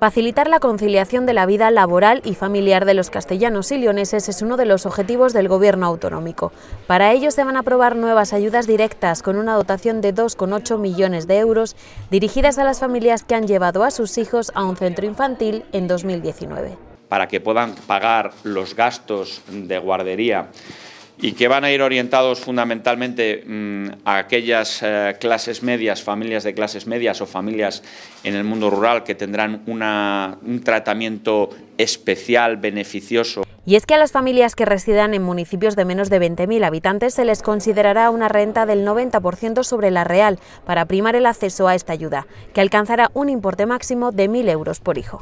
Facilitar la conciliación de la vida laboral y familiar de los castellanos y leoneses es uno de los objetivos del Gobierno autonómico. Para ello se van a aprobar nuevas ayudas directas con una dotación de 2,8 millones de euros dirigidas a las familias que han llevado a sus hijos a un centro infantil en 2019. Para que puedan pagar los gastos de guardería y que van a ir orientados fundamentalmente mm, a aquellas eh, clases medias, familias de clases medias o familias en el mundo rural que tendrán un tratamiento especial, beneficioso. Y es que a las familias que residan en municipios de menos de 20.000 habitantes se les considerará una renta del 90% sobre la real para primar el acceso a esta ayuda, que alcanzará un importe máximo de 1.000 euros por hijo.